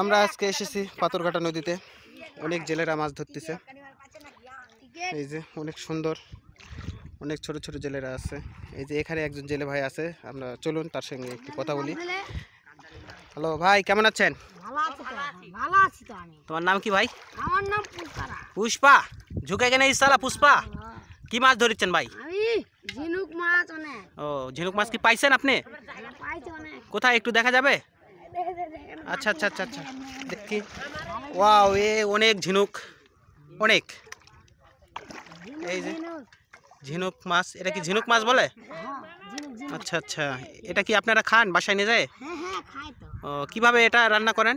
আমরা আজকে এসেছি পাথরঘাটা নদীতে অনেক জেলেরা মাছ ধরতেছে এই যে অনেক সুন্দর অনেক ছোট ছোট জেলেরা আছে এই যে এখানে একজন জেলে ভাই আছে আমরা চলুন তার সঙ্গে একটু কথা বলি হ্যালো ভাই কেমন আছেন তোমার নাম কি ভাই পুষ্পা ঝুঁকে কেন ইসালা পুষ্পা কি মাছ ধরেছেন ভাই ঝিনুক মাছ ও ঝিনুক মাছ কি পাইছেন আপনি কোথায় একটু দেখা যাবে আচ্ছা আচ্ছা আচ্ছা আচ্ছা দেখি ওয়া এ অনেক ঝিনুক অনেক এই যে ঝিনুক মাছ এটা কি ঝিনুক মাছ বলে আচ্ছা আচ্ছা এটা কি আপনারা খান বাসায় নিয়ে যায় হ্যাঁ, হ্যাঁ, ও কিভাবে এটা রান্না করেন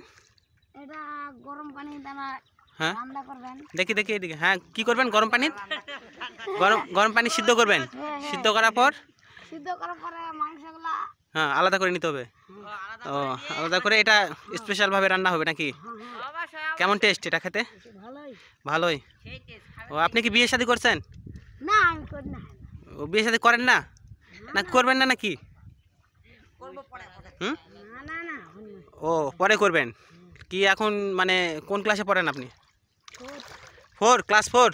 হ্যাঁ দেখি দেখি এদিকে হ্যাঁ কি করবেন গরম পানি গরম গরম পানি সিদ্ধ করবেন হ্যাঁ, সিদ্ধ করার পর সিদ্ধ করার পরে মাংসগুলা হ্যাঁ আলাদা করে নিতে হবে ও আলাদা করে এটা স্পেশালভাবে রান্না হবে নাকি কেমন টেস্ট এটা খেতে ভালোই ও আপনি কি বিয়ে শাদি করছেন ও বিয়ে শাদি করেন না না করবেন না নাকি হুম ও পরে করবেন কি এখন মানে কোন ক্লাসে পড়েন আপনি ফোর ক্লাস ফোর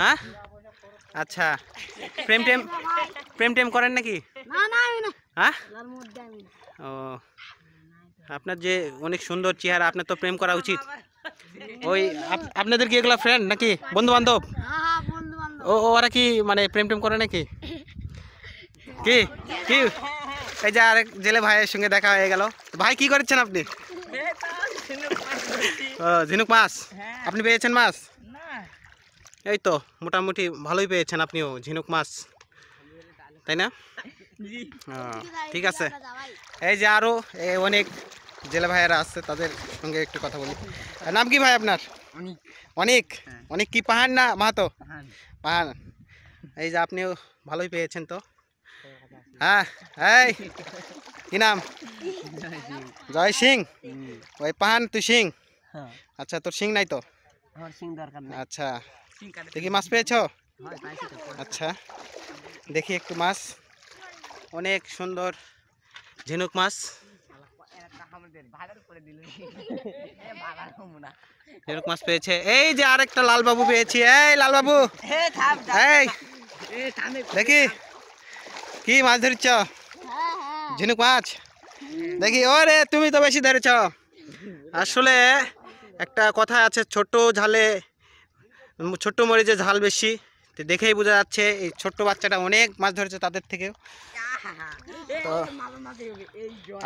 হ্যাঁ আচ্ছা প্রেম টেম প্রেম টেম করেন নাকি না না হ্যাঁ ও আপনার যে অনেক সুন্দর চেহারা আপনার তো প্রেম করা উচিত ওই আপনাদের কি এগুলা ফ্রেন্ড নাকি বন্ধু বান্ধব হ্যাঁ, ও ওরা কি মানে প্রেম টেম করে নাকি কি কি এই যে আরেক জেলে ভাইয়ের সঙ্গে দেখা হয়ে গেল ভাই কি করেছেন আপনি ও ঝিনুক মাছ হ্যাঁ। আপনি পেয়েছেন মাছ এই তো মোটামুটি ভালোই পেয়েছেন আপনিও ঝিনুক মাছ তাই না হ্যাঁ, ঠিক আছে এই যে আরও অনেক জেলে ভাইয়েরা আছে তাদের সঙ্গে একটু কথা বলি নাম কি ভাই আপনার অনেক অনেক হ্যাঁ। কি পাহাড় না মাহাতো পাহাড় এই যে আপনিও ভালোই পেয়েছেন তো হ্যাঁ, হ্যাঁ এই কি নাম জয় সিং ওই পাহান তুই সিং আচ্ছা তোর সিং নাই তো আচ্ছা তুই কি মাছ পেয়েছ আচ্ছা দেখি একটু মাছ অনেক সুন্দর ঝিনুক মাছ ঝিনুক মাছ পেয়েছে এই যে আরেকটা লালবাবু পেয়েছি এই লালবাবু এই দেখি কি মাছ ধরেছ ঝিনুক মাছ দেখি ওরে তুমি তো বেশি ধরেছ আসলে একটা কথা আছে ছোট ঝালে ছোট মরিচে ঝাল বেশি তো দেখেই বোঝা যাচ্ছে এই ছোট্ট বাচ্চাটা অনেক মাছ ধরেছে তাদের থেকেও তো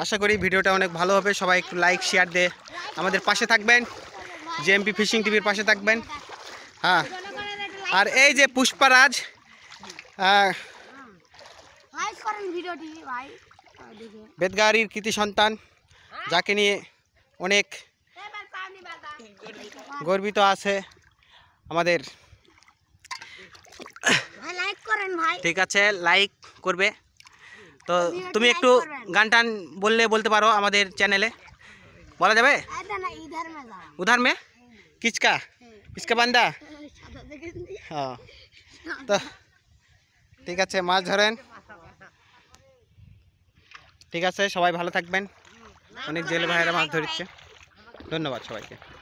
আশা করি ভিডিওটা অনেক ভালো হবে সবাই একটু লাইক শেয়ার দিয়ে আমাদের পাশে থাকবেন জেএমপি ফিশিং টিভির পাশে থাকবেন হ্যাঁ আর এই যে পুষ্পারাজ হ্যাঁ। হ্যাঁ, বেদগাড়ির কৃতি সন্তান যাকে নিয়ে অনেক গর্বিত আছে আমাদের করবেন ভাই ঠিক আছে লাইক করবে তো তুমি একটু গান টান বললে বলতে পারো আমাদের চ্যানেলে বলা যাবে উধার মে কিচকা কিচকা বান্দা হ্যাঁ তো ঠিক আছে মাছ ধরেন ঠিক আছে সবাই ভালো থাকবেন অনেক জেলে ভাইয়েরা মাছ ধরছে ধন্যবাদ সবাইকে